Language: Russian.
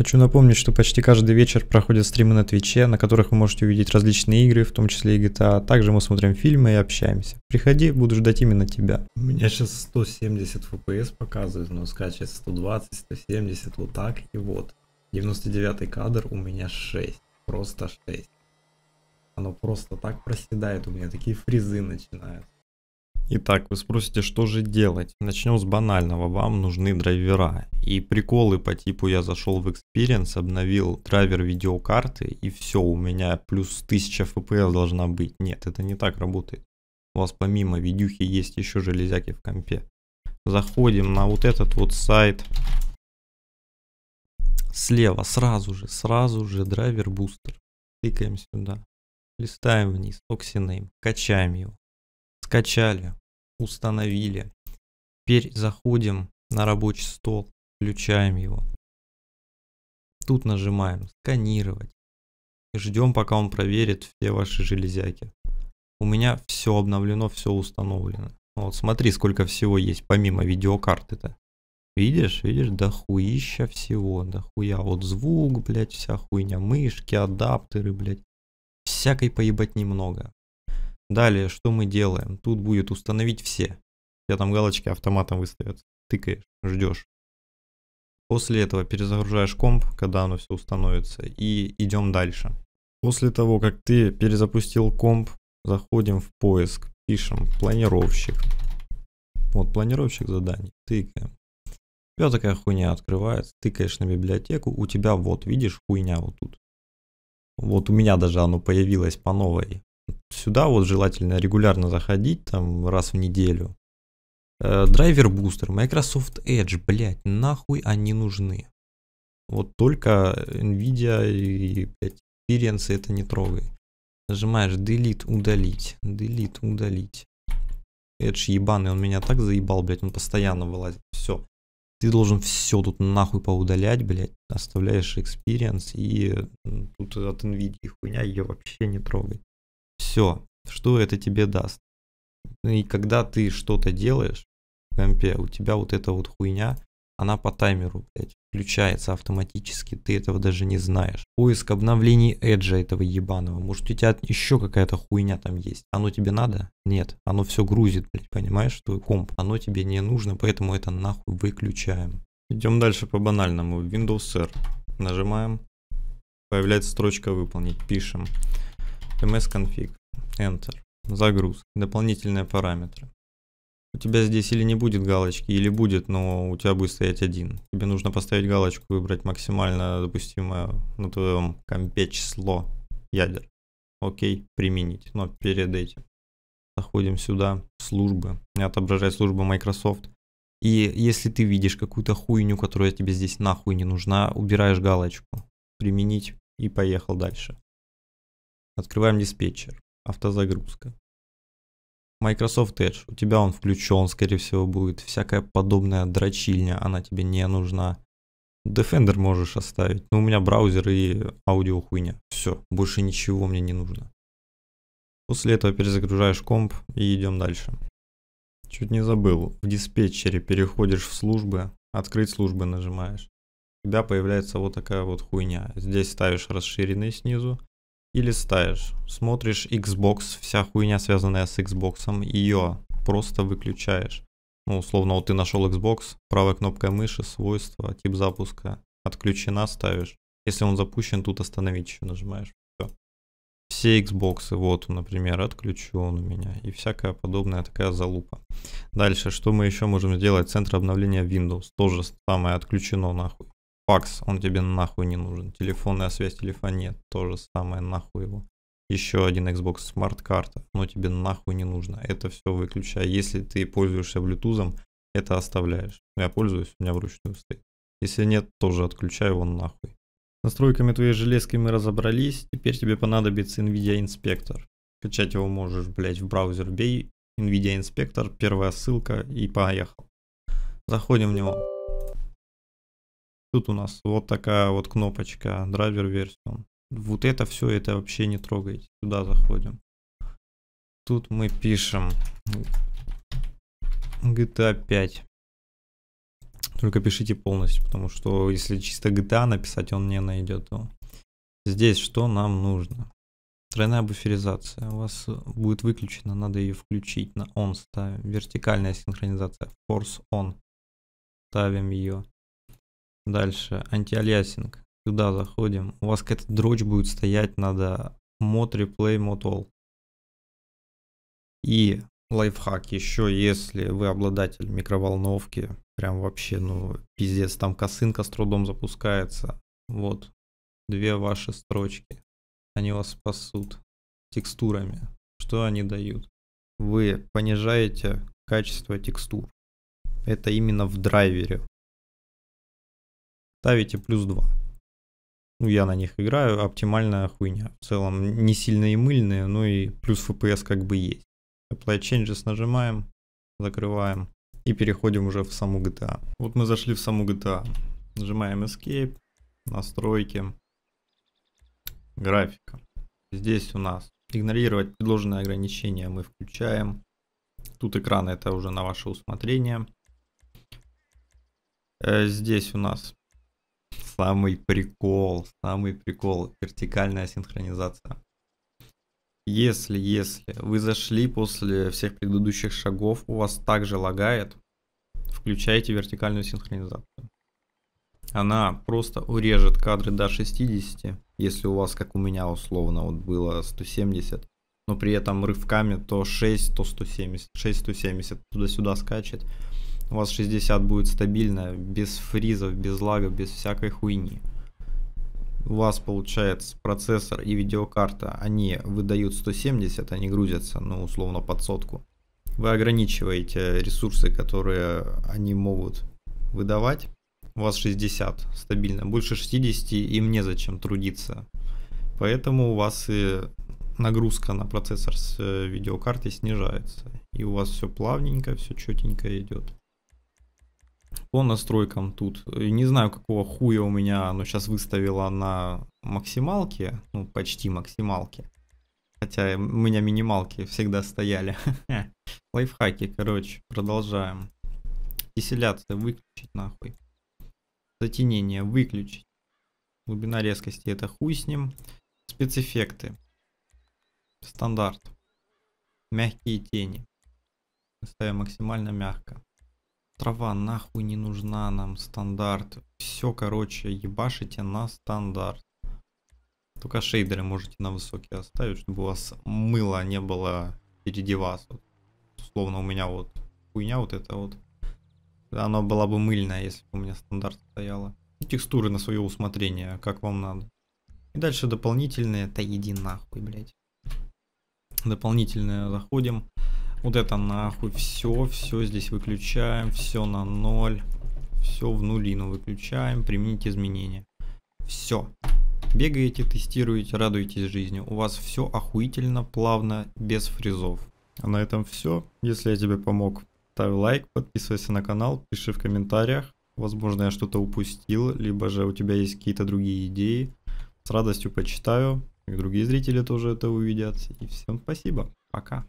Хочу напомнить, что почти каждый вечер проходят стримы на Твиче, на которых вы можете увидеть различные игры, в том числе и GTA. Также мы смотрим фильмы и общаемся. Приходи, буду ждать именно тебя. У меня сейчас 170 FPS показывает, но скачет 120, 170, вот так и вот. 99 кадр у меня 6, просто 6. Оно просто так проседает, у меня такие фризы начинают. Итак, вы спросите, что же делать? Начнем с банального. Вам нужны драйвера. И приколы по типу я зашел в Experience, обновил драйвер видеокарты и все, у меня плюс 1000 FPS должна быть. Нет, это не так работает. У вас помимо видюхи есть еще железяки в компе. Заходим на вот этот вот сайт. Слева сразу же, сразу же драйвер бустер. Тыкаем сюда. Листаем вниз. Oxyname. Качаем его. Скачали установили. Теперь заходим на рабочий стол, включаем его. Тут нажимаем «Сканировать». ждем, пока он проверит все ваши железяки. У меня все обновлено, все установлено. Вот смотри, сколько всего есть, помимо видеокарты-то. Видишь, видишь, да хуища всего, да хуя. Вот звук, блядь, вся хуйня, мышки, адаптеры, блядь. Всякой поебать немного. Далее, что мы делаем? Тут будет установить все. У тебя там галочки автоматом выставятся. Тыкаешь, ждешь. После этого перезагружаешь комп, когда оно все установится, и идем дальше. После того, как ты перезапустил комп, заходим в поиск, пишем планировщик. Вот планировщик заданий, тыкаем. У тебя такая хуйня открывается, тыкаешь на библиотеку, у тебя вот, видишь, хуйня вот тут. Вот у меня даже оно появилось по новой сюда вот желательно регулярно заходить, там раз в неделю. Э, Драйвер-бустер, Microsoft Edge, блядь, нахуй они нужны. Вот только NVIDIA и, Experience это не трогай. Нажимаешь Delete, удалить, Delete, удалить. Edge ебаный, он меня так заебал, блядь, он постоянно вылазит. Все. Ты должен все тут нахуй поудалять, блядь. Оставляешь Experience и тут от NVIDIA хуйня ее вообще не трогай все, что это тебе даст. И когда ты что-то делаешь в компе, у тебя вот эта вот хуйня, она по таймеру, блядь, включается автоматически, ты этого даже не знаешь. Поиск обновлений Эджа этого ебаного, может у тебя еще какая-то хуйня там есть, оно тебе надо? Нет, оно все грузит, блядь, понимаешь, твой комп, оно тебе не нужно, поэтому это нахуй выключаем. Идем дальше по банальному, Windows R, нажимаем, появляется строчка выполнить, пишем, ms config Enter. Загруз. Дополнительные параметры. У тебя здесь или не будет галочки, или будет, но у тебя будет стоять один. Тебе нужно поставить галочку, выбрать максимально допустимое на твоем компе число ядер. Окей, применить. Но перед этим заходим сюда, службы, отображать службы Microsoft. И если ты видишь какую-то хуйню, которая тебе здесь нахуй не нужна, убираешь галочку, применить и поехал дальше. Открываем диспетчер автозагрузка. Microsoft Edge, у тебя он включен, скорее всего, будет. Всякая подобная дрочильня, она тебе не нужна. Defender можешь оставить. Ну у меня браузер и аудио хуйня. Все, больше ничего мне не нужно. После этого перезагружаешь комп и идем дальше. Чуть не забыл. В диспетчере переходишь в службы, открыть службы нажимаешь. У тебя появляется вот такая вот хуйня. Здесь ставишь расширенный снизу, и листаешь. Смотришь Xbox, вся хуйня, связанная с Xbox, ее просто выключаешь. Ну, условно, вот ты нашел Xbox, правой кнопкой мыши, свойства, тип запуска, отключена ставишь. Если он запущен, тут остановить еще нажимаешь. Все. Все Xbox, вот, например, отключен у меня. И всякая подобная такая залупа. Дальше, что мы еще можем сделать? Центр обновления Windows. Тоже самое отключено нахуй. Факс, он тебе нахуй не нужен. Телефонная связь, телефонет, то же самое, нахуй его. Еще один Xbox Smart карта, но тебе нахуй не нужно. Это все выключай. Если ты пользуешься Bluetooth, это оставляешь. Я пользуюсь, у меня вручную стоит. Если нет, тоже отключай его нахуй. С настройками твоей железки мы разобрались. Теперь тебе понадобится NVIDIA Inspector. Качать его можешь, блять, в браузер бей. NVIDIA Inspector, первая ссылка и поехал. Заходим в него. Тут у нас вот такая вот кнопочка драйвер версион. Вот это все, это вообще не трогайте. Сюда заходим. Тут мы пишем GTA 5. Только пишите полностью, потому что если чисто GTA написать, он не найдет его. Здесь что нам нужно? Тройная буферизация. У вас будет выключена, надо ее включить. На on ставим. Вертикальная синхронизация. Force on. Ставим ее. Дальше антиалиасинг. Сюда заходим. У вас какая-то дрочь будет стоять, надо мод replay мод all. И лайфхак еще, если вы обладатель микроволновки, прям вообще, ну, пиздец, там косынка с трудом запускается. Вот, две ваши строчки. Они вас спасут текстурами. Что они дают? Вы понижаете качество текстур. Это именно в драйвере ставите плюс 2. Ну, я на них играю, оптимальная хуйня. В целом, не сильно и мыльные, но и плюс FPS как бы есть. Apply Changes нажимаем, закрываем и переходим уже в саму GTA. А. Вот мы зашли в саму GTA. А. Нажимаем Escape, настройки, графика. Здесь у нас игнорировать предложенные ограничения мы включаем. Тут экран это уже на ваше усмотрение. Э, здесь у нас самый прикол, самый прикол, вертикальная синхронизация. Если, если вы зашли после всех предыдущих шагов, у вас также лагает, включайте вертикальную синхронизацию. Она просто урежет кадры до 60, если у вас, как у меня условно, вот было 170, но при этом рывками то 6, то 170, 6, 170 туда-сюда скачет у вас 60 будет стабильно, без фризов, без лагов, без всякой хуйни. У вас получается процессор и видеокарта, они выдают 170, они грузятся, ну условно под сотку. Вы ограничиваете ресурсы, которые они могут выдавать. У вас 60 стабильно, больше 60 им незачем трудиться. Поэтому у вас и нагрузка на процессор с э, видеокартой снижается. И у вас все плавненько, все четенько идет по настройкам тут. Не знаю, какого хуя у меня оно сейчас выставило на максималке, ну, почти максималке. Хотя у меня минималки всегда стояли. Лайфхаки, короче, продолжаем. Десилляция выключить нахуй. Затенение выключить. Глубина резкости это хуй с ним. Спецэффекты. Стандарт. Мягкие тени. Ставим максимально мягко. Трава нахуй не нужна нам, стандарт. Все, короче, ебашите на стандарт. Только шейдеры можете на высокие оставить, чтобы у вас мыла не было впереди вас. Вот. Условно у меня вот хуйня вот эта вот. Она была бы мыльная, если бы у меня стандарт стояла. И текстуры на свое усмотрение, как вам надо. И дальше дополнительные, это иди нахуй, блядь. Дополнительные заходим. Вот это нахуй. Все, все здесь выключаем. Все на ноль. Все в нулину выключаем. Применить изменения. Все. Бегаете, тестируете, радуетесь жизни. У вас все охуительно, плавно, без фризов. А на этом все. Если я тебе помог, ставь лайк, подписывайся на канал, пиши в комментариях. Возможно, я что-то упустил, либо же у тебя есть какие-то другие идеи. С радостью почитаю. И другие зрители тоже это увидят. И всем спасибо. Пока.